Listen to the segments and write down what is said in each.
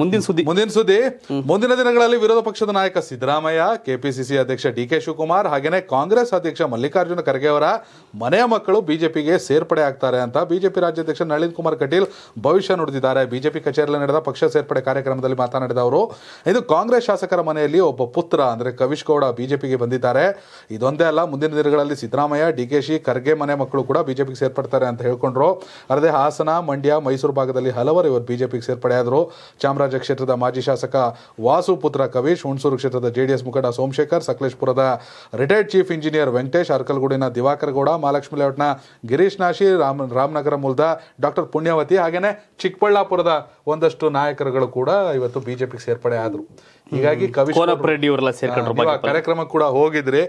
ಮುಂದಿನ ಸುದ್ದಿ ಮುಂದಿನ ಸುದ್ದಿ ಮುಂದಿನ ದಿನಗಳಲ್ಲಿ ವಿರೋಧ ಪಕ್ಷದ ನಾಯಕ ಸಿದ್ದರಾಮಯ್ಯ ಕೆಪಿಸಿಸಿ ಅಧ್ಯಕ್ಷ ಡಿ ಕೆ ಶಿವಕುಮಾರ್ ಹಾಗೇನೆ ಕಾಂಗ್ರೆಸ್ ಅಧ್ಯಕ್ಷ ಮಲ್ಲಿಕಾರ್ಜುನ ಖರ್ಗೆ ಅವರ ಮನೆಯ ಮಕ್ಕಳು ಬಿಜೆಪಿಗೆ ಸೇರ್ಪಡೆ ಆಗ್ತಾರೆ ಅಂತ ಬಿಜೆಪಿ ರಾಜ್ಯಾಧ್ಯಕ್ಷ ನಳಿನ್ ಕುಮಾರ್ ಕಟೀಲ್ ಭವಿಷ್ಯ ನುಡಿದಿದ್ದಾರೆ ಬಿಜೆಪಿ ಕಚೇರಿಯಲ್ಲಿ ನಡೆದ ಪಕ್ಷ ಸೇರ್ಪಡೆ ಕಾರ್ಯಕ್ರಮದಲ್ಲಿ ಮಾತನಾಡಿದ ಅವರು ಇದು ಕಾಂಗ್ರೆಸ್ ಶಾಸಕರ ಮನೆಯಲ್ಲಿ ಒಬ್ಬ ಪುತ್ರ ಅಂದ್ರೆ ಕವಿಶ್ ಗೌಡ ಬಿಜೆಪಿಗೆ ಬಂದಿದ್ದಾರೆ ಇದೊಂದೇ ಅಲ್ಲ ಮುಂದಿನ ದಿನಗಳಲ್ಲಿ ಸಿದ್ದರಾಮಯ್ಯ ಡಿ ಕೆ ಶಿ ಖರ್ಗೆ ಮನೆ ಮಕ್ಕಳು ಕೂಡ ಬಿಜೆಪಿಗೆ ಸೇರ್ಪಡ್ತಾರೆ ಅಂತ ಹೇಳ್ಕೊಂಡ್ರು ಅಲ್ಲದೆ ಹಾಸನ ಮಂಡ್ಯ ಮೈಸೂರು ಭಾಗದಲ್ಲಿ ಹಲವರು ಇವರು ಬಿಜೆಪಿಗೆ ಸೇರ್ಪಡೆ ಆದರು ಚಾಮರಾಜ ಚಾಮರಾಜ ಕ್ಷೇತ್ರದ ಮಾಜಿ ಶಾಸಕ ವಾಸು ಪುತ್ರ ಕವೀಶ್ ಹುಣಸೂರು ಕ್ಷೇತ್ರದ ಜೆಡಿಎಸ್ ಮುಖಂಡ ಸೋಮಶೇಖರ್ ಸಕಲೇಶ್ಪುರದ ರಿಟೈರ್ಡ್ ಚೀಫ್ ಇಂಜಿನಿಯರ್ ವೆಂಕಟೇಶ್ ಅರ್ಕಲ್ಗೂಡಿನ ದಿವಾಕರ್ ಗೌಡ ಮಹಾಲಕ್ಷ್ಮಿ ಲೇಔಟ್ನ ಗಿರೀಶ್ ನಾಶಿ ರಾಮ್ ರಾಮನಗರ ಮೂಲದ ಡಾಕ್ಟರ್ ಪುಣ್ಯವತಿ ಹಾಗೆಯೇ ಚಿಕ್ಕಬಳ್ಳಾಪುರದ ಒಂದಷ್ಟು ನಾಯಕರುಗಳು ಕೂಡ ಇವತ್ತು ಬಿಜೆಪಿಗೆ ಸೇರ್ಪಡೆ ಆದರು ಹೀಗಾಗಿ ಸೇರ್ಕೊಂಡ್ರು ಕಾರ್ಯಕ್ರಮ ಕೂಡ ಹೋಗಿದ್ರಿ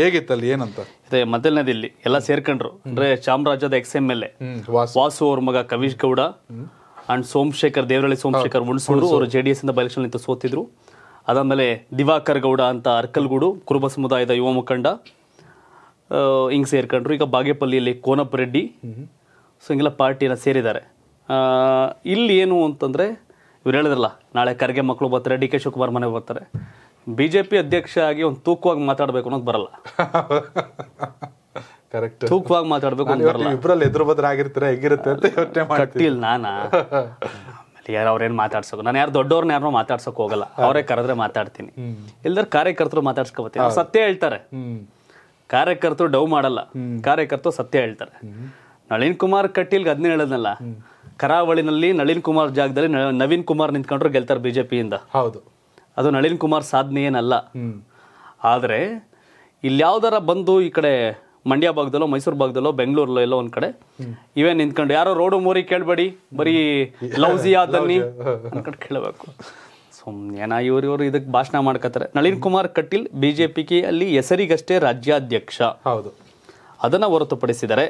ಹೇಗಿತ್ತಲ್ಲಿ ಏನಂತ ಅದೇ ಮೊದಲನೇದಿಲ್ಲಿ ಎಲ್ಲ ಸೇರ್ಕೊಂಡ್ರು ಅಂದ್ರೆ ಚಾಮರಾಜದ ex M L A Vasu ಅವ್ರ ಮಗ ಕವೀಶ್ ಗೌಡ ಅಂಡ್ ಸೋಮಶೇಖರ್ ದೇವರಳ್ಳಿ ಸೋಮಶೇಖರ್ ಮುಣಸೂರು ಅವರು ಜೆ ಡಿ ಎಸ್ ಇಂದ ಬೈಲೆಕ್ಷನ್ ನಿಂತು ಸೋತಿದ್ರು ಅದಾದಮೇಲೆ ದಿವಾಕರ್ ಗೌಡ ಅಂತ ಅರ್ಕಲ್ಗೂಡು ಕುರುಬ ಸಮುದಾಯದ ಯುವ ಮುಖಂಡ ಹಿಂಗೆ ಸೇರ್ಕೊಂಡ್ರು ಈಗ ಬಾಗೇಪಲ್ಲಿಯಲ್ಲಿ ಕೋನಪ್ಪ ರೆಡ್ಡಿ ಸೊ ಹಿಂಗೆಲ್ಲ ಪಾರ್ಟಿನ ಸೇರಿದ್ದಾರೆ ಇಲ್ಲಿ ಏನು ಅಂತಂದರೆ ಇವ್ರು ಹೇಳಿದ್ರಲ್ಲ ನಾಳೆ ಕರ್ಗೆ ಮಕ್ಕಳು ಬರ್ತಾರೆ ಡಿ ಕೆ ಶಿವಕುಮಾರ್ ಮನೆಗೆ ಬರ್ತಾರೆ ಬಿ ಜೆ ಪಿ ಅಧ್ಯಕ್ಷ ಆಗಿ ಒಂದು ತೂಕವಾಗಿ ಮಾತಾಡಬೇಕು ಅನ್ನೋದು ಬರಲ್ಲ ಕರೆಕ್ಟ್ ತೂಕವಾಗಿ ಮಾತಾಡ್ಬೇಕು ಇಬ್ರಲ್ಲಿ ಎದುರು ಬದ್ರ ಆಗಿರ್ತೀರ ಹೆಂಗಿರುತ್ತೆ ಅಂತ ಯೋಚನೆ ಕಟ್ಟಿಲ್ಲ ನಾನಾ ಯಾರು ಅವ್ರೇನು ಮಾತಾಡ್ಸೋಕೆ ನಾನು ಯಾರು ದೊಡ್ಡವ್ರನ್ನ ಯಾರನ್ನೋ ಮಾತಾಡ್ಸೋಕೆ ಹೋಗಲ್ಲ ಅವರೇ ಕರೆದ್ರೆ ಮಾತಾಡ್ತೀನಿ ಇಲ್ದರ್ ಕಾರ್ಯಕರ್ತರು ಮಾತಾಡ್ಸ್ಕೊಬತ್ತೀನಿ ಸತ್ಯ ಹೇಳ್ತಾರೆ ಕಾರ್ಯಕರ್ತರು ಡೌ ಮಾಡಲ್ಲ ಕಾರ್ಯಕರ್ತರು ಸತ್ಯ ಹೇಳ್ತಾರೆ ನಳಿನ್ ಕುಮಾರ್ ಕಟೀಲ್ಗೆ ಅದನ್ನೇ ಹೇಳೋದಲ್ಲ ಕರಾವಳಿನಲ್ಲಿ ನಳಿನ್ ಕುಮಾರ್ ಜಾಗದಲ್ಲಿ ನವೀನ್ ಕುಮಾರ್ ನಿಂತ್ಕೊಂಡ್ರು ಗೆಲ್ತಾರೆ ಬಿಜೆಪಿಯಿಂದ ಹೌದು ಅದು ನಳಿನ್ ಕುಮಾರ್ ಸಾಧನೆ ಏನಲ್ಲ ಆದರೆ ಯಾವ್ದಾರ ಬಂದು ಈ ಕಡೆ ಮಂಡ್ಯ ಭಾಗದಲ್ಲೋ ಮೈಸೂರು ಭಾಗದಲ್ಲೋ ಬೆಂಗಳೂರಲ್ಲೋ ಎಲ್ಲೋ ಒಂದ್ ಕಡೆ ಇವೇ ನಿಂತ್ಕೊಂಡು ಯಾರೋ ರೋಡು ಮೋರಿ ಕೇಳ್ಬೇಡಿ ಬರೀ ಲೌಜಿಯಾ ಕೇಳಬೇಕು ಸುಮ್ಮನೆ ಇವ್ರು ಇವರು ಇದಕ್ಕೆ ಭಾಷಣ ಮಾಡ್ಕತ್ತಾರೆ ನಳಿನ್ ಕುಮಾರ್ ಕಟೀಲ್ ಬಿಜೆಪಿಗೆ ಅಲ್ಲಿ ಹೆಸರಿಗಷ್ಟೇ ರಾಜ್ಯಾಧ್ಯಕ್ಷ ಹೌದು ಅದನ್ನ ಹೊರತುಪಡಿಸಿದರೆ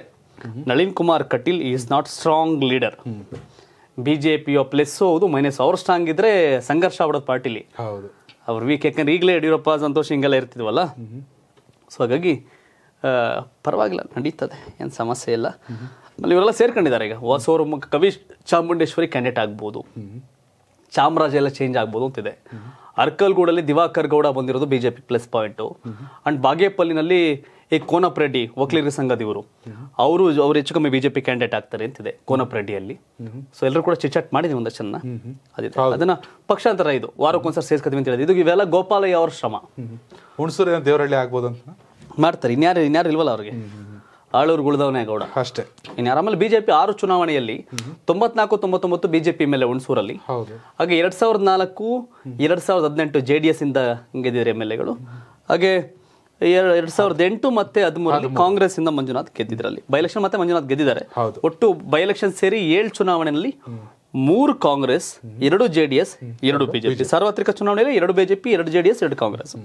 Nalin Kumar Kateel is not strong leader ಬಿಜೆಪಿಯ ಪ್ಲಸ್ ಹೌದು ಮೈನಸ್ ಅವ್ರು ಸ್ಟ್ರಾಂಗ್ ಇದ್ರೆ ಸಂಘರ್ಷ ಆಡೋದು ಪಾರ್ಟಿಲಿ ಹೌದು ಅವ್ರ ವೀಕ್ ಯಾಕಂದ್ರೆ ಈಗಲೇ ಯಡಿಯೂರಪ್ಪ ಸಂತೋಷ್ ಹಿಂಗೆಲ್ಲ ಇರ್ತಿದ್ವಲ್ಲ ಸೊ ಹಾಗಾಗಿ ಪರವಾಗಿಲ್ಲ ನಡೀತದೆ ಏನು ಸಮಸ್ಯೆ ಇಲ್ಲ ಆಮೇಲೆ ಇವರೆಲ್ಲ ಸೇರ್ಕೊಂಡಿದ್ದಾರೆ ಈಗ ಹೊಸವರು ಕವಿ ಚಾಮುಂಡೇಶ್ವರಿ ಕ್ಯಾಂಡಿಡೇಟ್ ಆಗ್ಬೋದು ಚಾಮರಾಜ ಎಲ್ಲ ಚೇಂಜ್ ಆಗ್ಬೋದು ಅಂತಿದೆ ಅರ್ಕಲ್ಗೂಡಲ್ಲಿ ದಿವಾಕರ್ ಗೌಡ ಬಂದಿರೋದು B J P plus point and ಬಾಗೇಪಲ್ಲಿನಲ್ಲಿ ಈ ಕೋನಪ್ಪ ರೆಡ್ಡಿ ವಕೀಲರ ಸಂಘದ ಇವರು ಅವರು ಅವ್ರು ಹೆಚ್ಚು ಕಮ್ಮಿ ಬಿಜೆಪಿ ಜೆ ಪಿ ಕ್ಯಾಂಡಿಡೇಟ್ ಆಗ್ತಾರೆ ಅಂತಿದೆ ಕೋನಪ್ಪ ರೆಡ್ಡಿಯಲ್ಲಿ ಸೊ ಎಲ್ಲರೂ ಕೂಡ ಚಿಚಾಟ್ ಮಾಡಿದ್ವಿ ಒಂದಷ್ಟು ಚೆನ್ನ ಅದನ್ನ ಪಕ್ಷಾಂತರ ಇದು ವಾರಕ್ಕೊಂದ್ಸರಿ ಸೇರ್ಸ್ಕೊತೀವಿ ಅಂತ ಹೇಳಿದ್ರು ಇದು ಇವೆಲ್ಲ ಗೋಪಾಲಯ್ಯ ಅವ್ರ ಶ್ರಮ ಹುಣಸೂರಿನ ದೇವರಳ್ಳಿ ಆಗ್ಬೋದು ಅಂತ ಮಾಡ್ತಾರೆ ಇನ್ಯಾರು ಇನ್ಯಾರು ಇಲ್ವಲ್ಲ ಅವ್ರಿಗೆ ಆಳೂರು ಗುಳದವನೇ ಗೌಡ ಅಷ್ಟೇ ಇನ್ನು ಆರಾಮಲ್ಲಿ ಬಿಜೆಪಿ ಆರು ಚುನಾವಣೆಯಲ್ಲಿ ತೊಂಬತ್ನಾಲ್ಕು ತೊಂಬತ್ತೊಂಬತ್ತು ಬಿಜೆಪಿ ಎ ಹುಣಸೂರಲ್ಲಿ ಹಾಗೆ ಎರಡ್ ಸಾವಿರದ ನಾಲ್ಕು ಎರಡ್ ಸಾವಿರದ ಹದಿನೆಂಟು ಜೆ ಡಿ ಎಸ್ ಇಂದ ಗೆದ್ದಿದ್ರೆ ಎಮ್ ಎಲ್ ಎಗಳು ಹಾಗೆ ಎರಡ್ ಸಾವಿರದ ಎಂಟು ಮತ್ತೆ ಹದಿಮೂರು ಕಾಂಗ್ರೆಸ್ ಇಂದ ಮಂಜುನಾಥ್ ಗೆದ್ದಿದ್ರಲ್ಲಿ ಬೈಲೆಕ್ಷನ್ ಮತ್ತೆ ಮಂಜುನಾಥ್ ಗೆದ್ದಿದ್ದಾರೆ ಒಟ್ಟು ಬೈ ಎಲೆಕ್ಷನ್ ಸೇರಿ ಏಳು ಚುನಾವಣೆಯಲ್ಲಿ ಮೂರು ಕಾಂಗ್ರೆಸ್ ಎರಡು ಜೆಡಿಎಸ್ ಎರಡು ಬಿಜೆಪಿ ಸಾರ್ವತ್ರಿಕ ಚುನಾವಣೆಯಲ್ಲಿ ಎರಡು ಬಿಜೆಪಿ ಎರಡು ಜೆಡಿಎಸ್ ಎರಡು ಕಾಂಗ್ರೆಸ್